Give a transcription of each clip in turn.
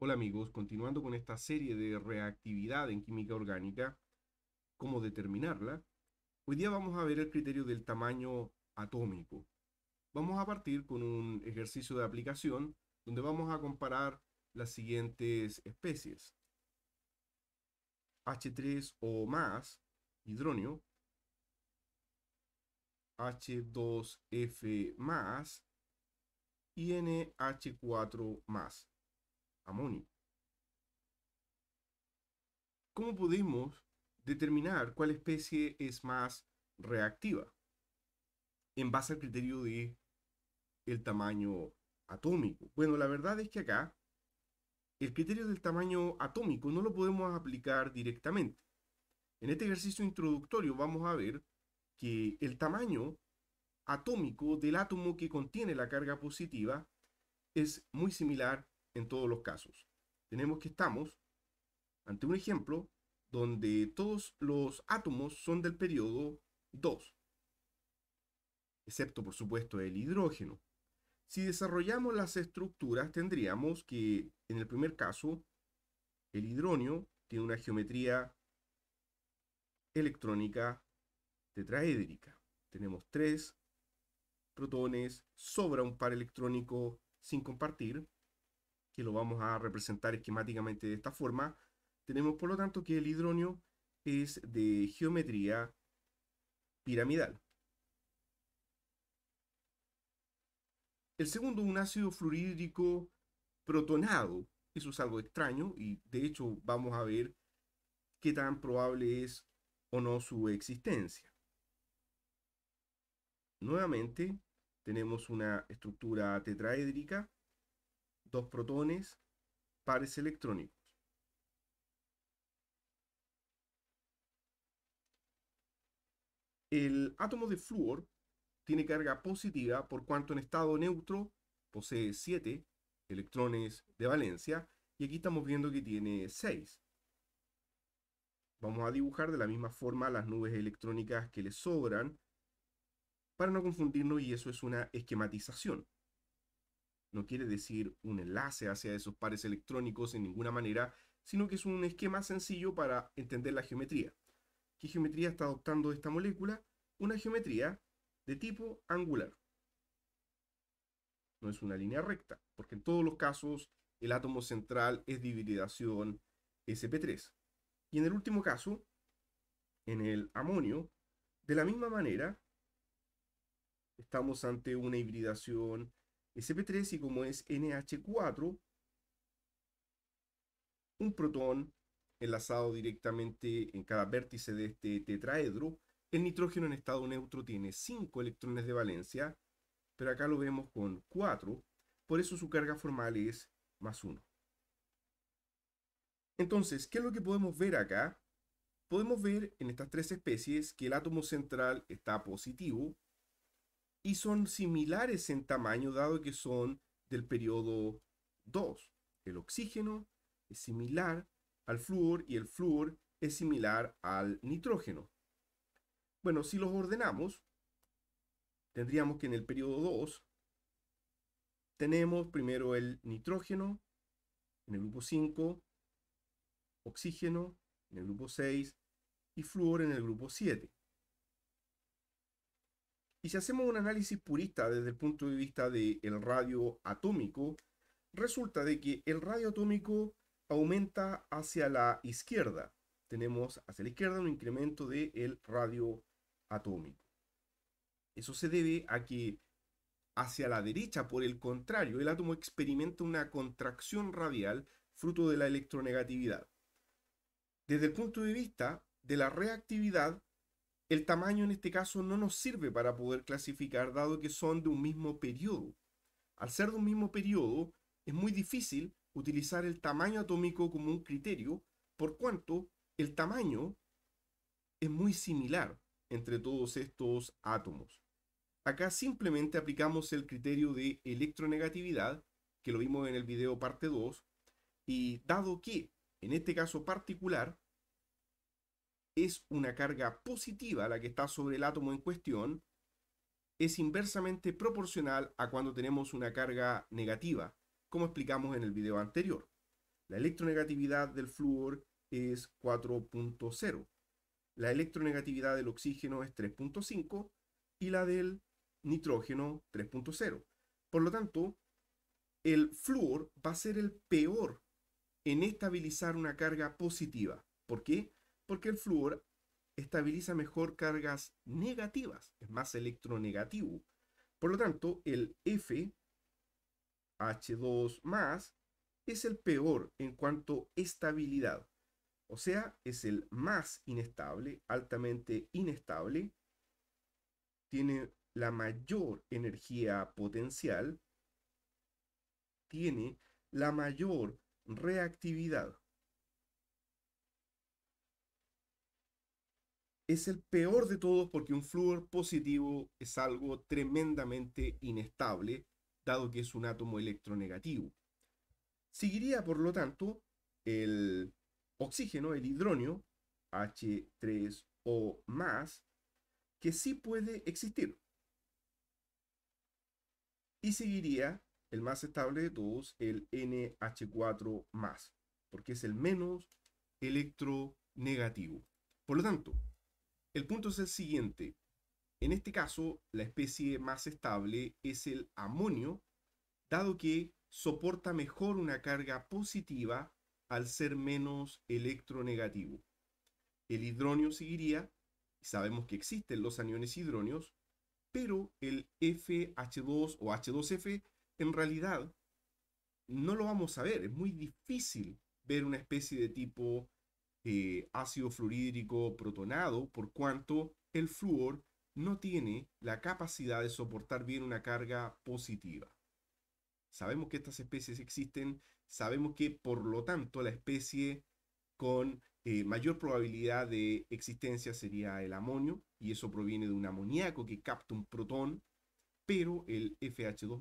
Hola amigos, continuando con esta serie de reactividad en química orgánica, cómo determinarla, hoy día vamos a ver el criterio del tamaño atómico. Vamos a partir con un ejercicio de aplicación donde vamos a comparar las siguientes especies. H3 o más, hidróneo, H2F y NH4 ¿Cómo podemos determinar cuál especie es más reactiva? En base al criterio de el tamaño atómico. Bueno, la verdad es que acá el criterio del tamaño atómico no lo podemos aplicar directamente. En este ejercicio introductorio vamos a ver que el tamaño atómico del átomo que contiene la carga positiva es muy similar en todos los casos. Tenemos que estamos ante un ejemplo donde todos los átomos son del periodo 2, excepto por supuesto el hidrógeno. Si desarrollamos las estructuras tendríamos que en el primer caso el hidrógeno tiene una geometría electrónica tetraédrica. Tenemos tres protones, sobra un par electrónico sin compartir, que lo vamos a representar esquemáticamente de esta forma, tenemos por lo tanto que el hidrógeno es de geometría piramidal. El segundo, un ácido fluorhídrico protonado. Eso es algo extraño y de hecho vamos a ver qué tan probable es o no su existencia. Nuevamente tenemos una estructura tetraédrica dos protones, pares electrónicos. El átomo de flúor tiene carga positiva por cuanto en estado neutro posee siete electrones de valencia y aquí estamos viendo que tiene 6. Vamos a dibujar de la misma forma las nubes electrónicas que le sobran para no confundirnos y eso es una esquematización no quiere decir un enlace hacia esos pares electrónicos en ninguna manera, sino que es un esquema sencillo para entender la geometría. ¿Qué geometría está adoptando esta molécula? Una geometría de tipo angular. No es una línea recta, porque en todos los casos el átomo central es de hibridación sp3. Y en el último caso, en el amonio, de la misma manera, estamos ante una hibridación sp3 y como es nh4, un protón enlazado directamente en cada vértice de este tetraedro, el nitrógeno en estado neutro tiene 5 electrones de valencia, pero acá lo vemos con 4, por eso su carga formal es más 1. Entonces, ¿qué es lo que podemos ver acá? Podemos ver en estas tres especies que el átomo central está positivo, y son similares en tamaño dado que son del periodo 2. El oxígeno es similar al flúor y el flúor es similar al nitrógeno. Bueno, si los ordenamos, tendríamos que en el periodo 2 tenemos primero el nitrógeno en el grupo 5, oxígeno en el grupo 6 y flúor en el grupo 7. Y si hacemos un análisis purista desde el punto de vista del radio atómico, resulta de que el radio atómico aumenta hacia la izquierda. Tenemos hacia la izquierda un incremento del el radio atómico. Eso se debe a que hacia la derecha, por el contrario, el átomo experimenta una contracción radial fruto de la electronegatividad. Desde el punto de vista de la reactividad, el tamaño en este caso no nos sirve para poder clasificar dado que son de un mismo periodo. Al ser de un mismo periodo, es muy difícil utilizar el tamaño atómico como un criterio, por cuanto el tamaño es muy similar entre todos estos átomos. Acá simplemente aplicamos el criterio de electronegatividad, que lo vimos en el video parte 2, y dado que, en este caso particular, es una carga positiva la que está sobre el átomo en cuestión, es inversamente proporcional a cuando tenemos una carga negativa, como explicamos en el video anterior. La electronegatividad del flúor es 4.0, la electronegatividad del oxígeno es 3.5 y la del nitrógeno 3.0. Por lo tanto, el flúor va a ser el peor en estabilizar una carga positiva. ¿Por qué? Porque el flúor estabiliza mejor cargas negativas, es más electronegativo. Por lo tanto, el FH2 más es el peor en cuanto a estabilidad. O sea, es el más inestable, altamente inestable, tiene la mayor energía potencial, tiene la mayor reactividad. es el peor de todos porque un flúor positivo es algo tremendamente inestable, dado que es un átomo electronegativo. Seguiría, por lo tanto, el oxígeno, el hidrógeno H3O que sí puede existir. Y seguiría el más estable de todos, el NH4 porque es el menos electronegativo. Por lo tanto, el punto es el siguiente. En este caso, la especie más estable es el amonio, dado que soporta mejor una carga positiva al ser menos electronegativo. El hidronio seguiría, y sabemos que existen los aniones hidróneos, pero el FH2 o H2F en realidad no lo vamos a ver, es muy difícil ver una especie de tipo eh, ácido fluorhídrico protonado, por cuanto el flúor no tiene la capacidad de soportar bien una carga positiva. Sabemos que estas especies existen, sabemos que por lo tanto la especie con eh, mayor probabilidad de existencia sería el amonio, y eso proviene de un amoníaco que capta un protón, pero el FH2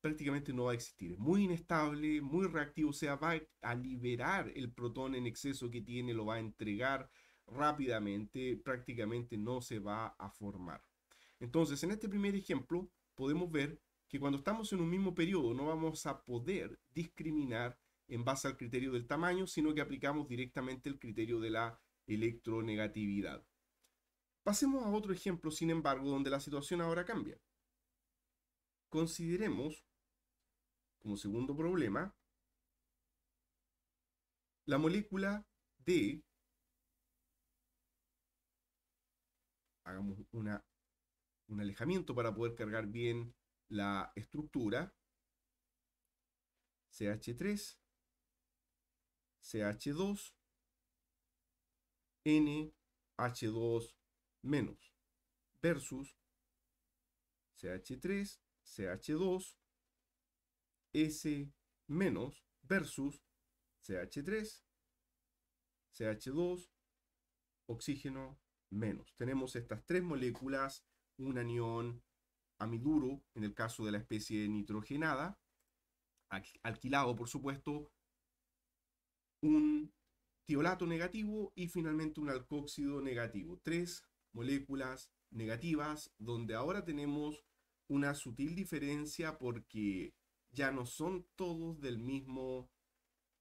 prácticamente no va a existir. muy inestable, muy reactivo, o sea, va a liberar el protón en exceso que tiene, lo va a entregar rápidamente, prácticamente no se va a formar. Entonces, en este primer ejemplo, podemos ver que cuando estamos en un mismo periodo no vamos a poder discriminar en base al criterio del tamaño, sino que aplicamos directamente el criterio de la electronegatividad. Pasemos a otro ejemplo, sin embargo, donde la situación ahora cambia consideremos como segundo problema la molécula de, Hagamos un alejamiento para poder cargar bien la estructura. CH3, CH2, NH2 menos versus CH3, CH2 S menos versus CH3 CH2 oxígeno menos. Tenemos estas tres moléculas, un anión amiduro, en el caso de la especie nitrogenada, alquilado por supuesto, un tiolato negativo y finalmente un alcóxido negativo. Tres moléculas negativas donde ahora tenemos una sutil diferencia porque ya no son todos del mismo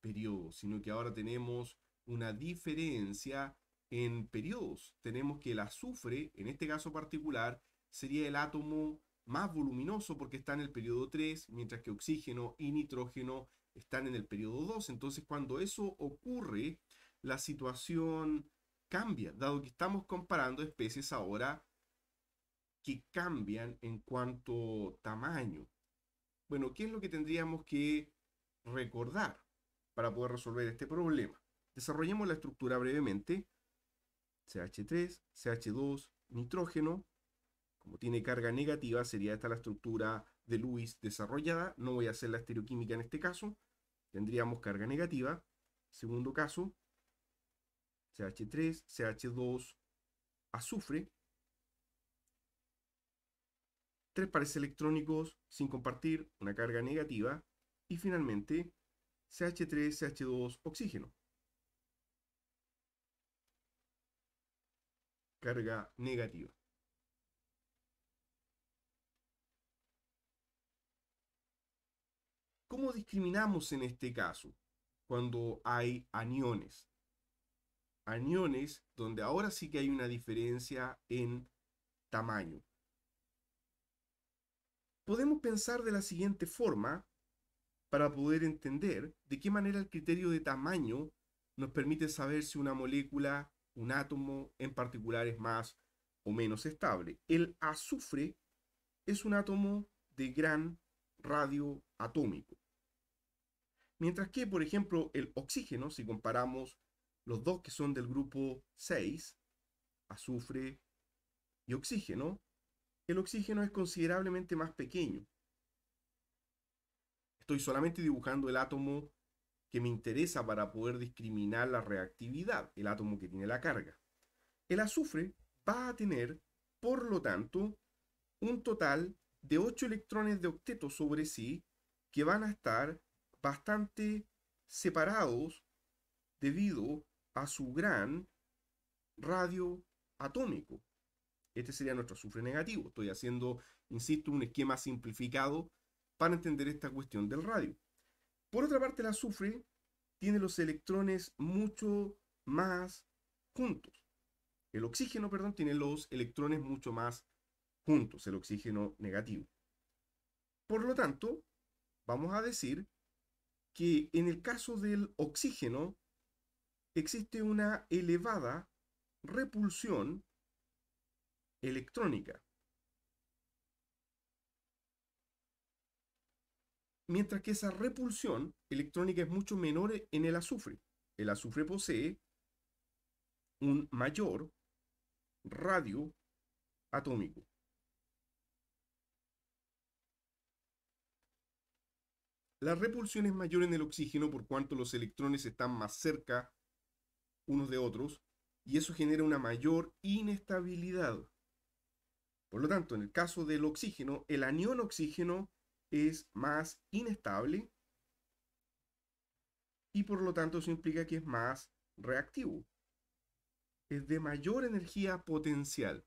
periodo, sino que ahora tenemos una diferencia en periodos. Tenemos que el azufre, en este caso particular, sería el átomo más voluminoso porque está en el periodo 3, mientras que oxígeno y nitrógeno están en el periodo 2. Entonces, cuando eso ocurre, la situación cambia, dado que estamos comparando especies ahora que cambian en cuanto tamaño. Bueno, ¿qué es lo que tendríamos que recordar para poder resolver este problema? Desarrollemos la estructura brevemente. CH3, CH2, nitrógeno. Como tiene carga negativa, sería esta la estructura de Lewis desarrollada. No voy a hacer la estereoquímica en este caso. Tendríamos carga negativa. Segundo caso, CH3, CH2, azufre pares electrónicos sin compartir una carga negativa y finalmente CH3, CH2, oxígeno. Carga negativa. ¿Cómo discriminamos en este caso cuando hay aniones? Aniones donde ahora sí que hay una diferencia en tamaño podemos pensar de la siguiente forma para poder entender de qué manera el criterio de tamaño nos permite saber si una molécula, un átomo en particular es más o menos estable. El azufre es un átomo de gran radio atómico. Mientras que, por ejemplo, el oxígeno, si comparamos los dos que son del grupo 6, azufre y oxígeno, el oxígeno es considerablemente más pequeño. Estoy solamente dibujando el átomo que me interesa para poder discriminar la reactividad, el átomo que tiene la carga. El azufre va a tener, por lo tanto, un total de 8 electrones de octeto sobre sí que van a estar bastante separados debido a su gran radio atómico. Este sería nuestro azufre negativo. Estoy haciendo, insisto, un esquema simplificado para entender esta cuestión del radio. Por otra parte, el azufre tiene los electrones mucho más juntos. El oxígeno, perdón, tiene los electrones mucho más juntos, el oxígeno negativo. Por lo tanto, vamos a decir que en el caso del oxígeno existe una elevada repulsión electrónica. Mientras que esa repulsión electrónica es mucho menor en el azufre. El azufre posee un mayor radio atómico. La repulsión es mayor en el oxígeno por cuanto los electrones están más cerca unos de otros y eso genera una mayor inestabilidad. Por lo tanto, en el caso del oxígeno, el anión oxígeno es más inestable y por lo tanto eso implica que es más reactivo. Es de mayor energía potencial.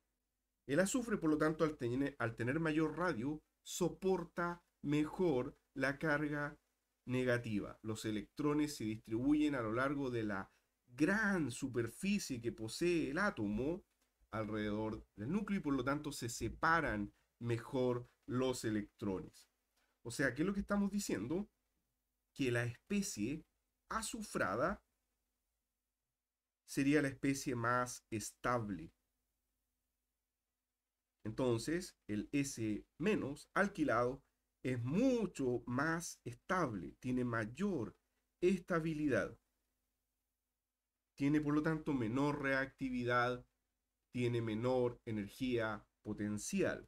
El azufre, por lo tanto, al tener, al tener mayor radio, soporta mejor la carga negativa. Los electrones se distribuyen a lo largo de la gran superficie que posee el átomo alrededor del núcleo y por lo tanto se separan mejor los electrones. O sea, ¿qué es lo que estamos diciendo? Que la especie azufrada sería la especie más estable. Entonces, el S- alquilado es mucho más estable, tiene mayor estabilidad. Tiene, por lo tanto, menor reactividad tiene menor energía potencial.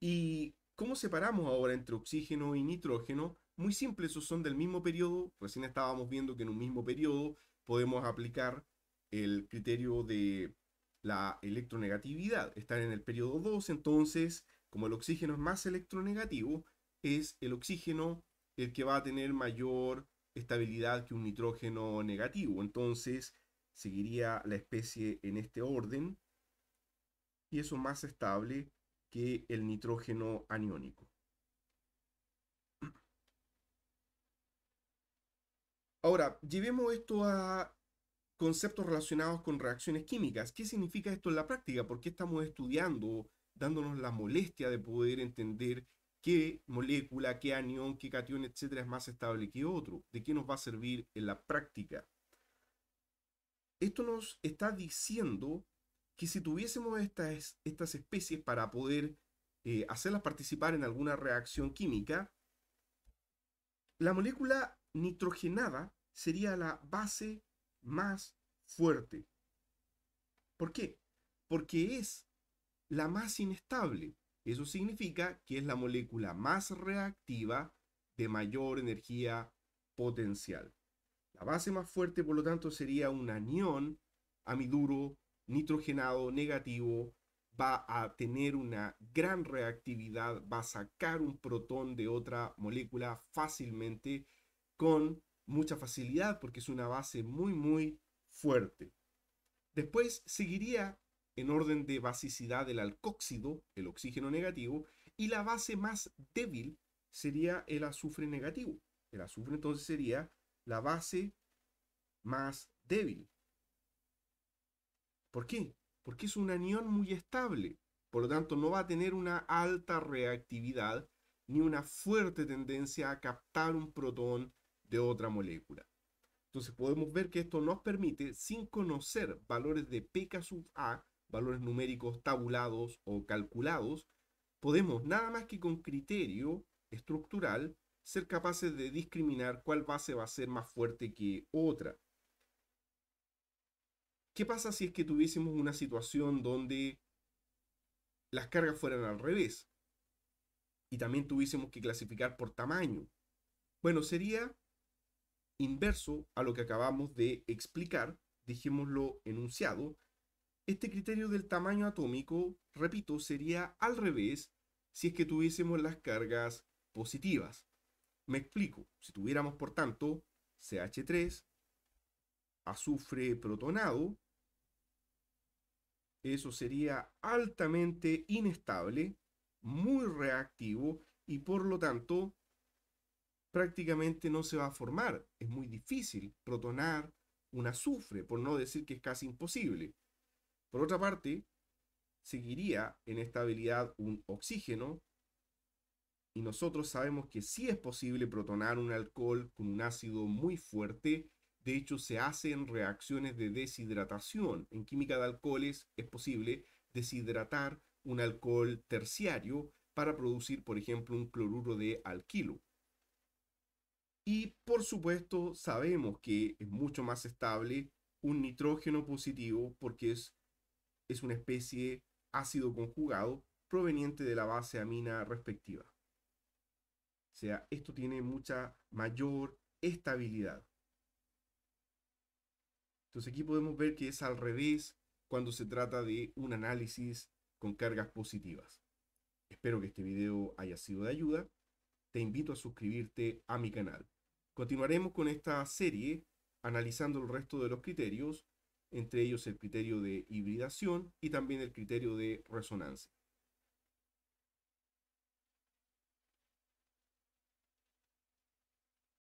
¿Y cómo separamos ahora entre oxígeno y nitrógeno? Muy simple, esos son del mismo periodo. Recién estábamos viendo que en un mismo periodo podemos aplicar el criterio de la electronegatividad. Están en el periodo 2, entonces, como el oxígeno es más electronegativo, es el oxígeno el que va a tener mayor estabilidad que un nitrógeno negativo. Entonces, seguiría la especie en este orden y eso más estable que el nitrógeno aniónico. Ahora, llevemos esto a conceptos relacionados con reacciones químicas. ¿Qué significa esto en la práctica? ¿Por qué estamos estudiando, dándonos la molestia de poder entender qué molécula, qué anión, qué cation, etcétera, es más estable que otro? ¿De qué nos va a servir en la práctica? esto nos está diciendo que si tuviésemos estas, estas especies para poder eh, hacerlas participar en alguna reacción química, la molécula nitrogenada sería la base más fuerte. ¿Por qué? Porque es la más inestable. Eso significa que es la molécula más reactiva de mayor energía potencial. La base más fuerte, por lo tanto, sería un anión amiduro nitrogenado negativo. Va a tener una gran reactividad, va a sacar un protón de otra molécula fácilmente con mucha facilidad porque es una base muy, muy fuerte. Después seguiría en orden de basicidad el alcóxido, el oxígeno negativo, y la base más débil sería el azufre negativo. El azufre entonces sería la base más débil. ¿Por qué? Porque es un anión muy estable. Por lo tanto, no va a tener una alta reactividad ni una fuerte tendencia a captar un protón de otra molécula. Entonces podemos ver que esto nos permite, sin conocer valores de pk sub a, valores numéricos tabulados o calculados, podemos nada más que con criterio estructural ser capaces de discriminar cuál base va a ser más fuerte que otra. ¿Qué pasa si es que tuviésemos una situación donde las cargas fueran al revés? Y también tuviésemos que clasificar por tamaño. Bueno, sería inverso a lo que acabamos de explicar, dijémoslo enunciado. Este criterio del tamaño atómico, repito, sería al revés si es que tuviésemos las cargas positivas. Me explico, si tuviéramos por tanto CH3, azufre protonado, eso sería altamente inestable, muy reactivo y por lo tanto prácticamente no se va a formar. Es muy difícil protonar un azufre, por no decir que es casi imposible. Por otra parte, seguiría en estabilidad un oxígeno, y nosotros sabemos que sí es posible protonar un alcohol con un ácido muy fuerte. De hecho, se hacen reacciones de deshidratación. En química de alcoholes es posible deshidratar un alcohol terciario para producir, por ejemplo, un cloruro de alquilo. Y por supuesto, sabemos que es mucho más estable un nitrógeno positivo porque es, es una especie ácido conjugado proveniente de la base amina respectiva sea, esto tiene mucha mayor estabilidad. Entonces aquí podemos ver que es al revés cuando se trata de un análisis con cargas positivas. Espero que este video haya sido de ayuda. Te invito a suscribirte a mi canal. Continuaremos con esta serie analizando el resto de los criterios, entre ellos el criterio de hibridación y también el criterio de resonancia.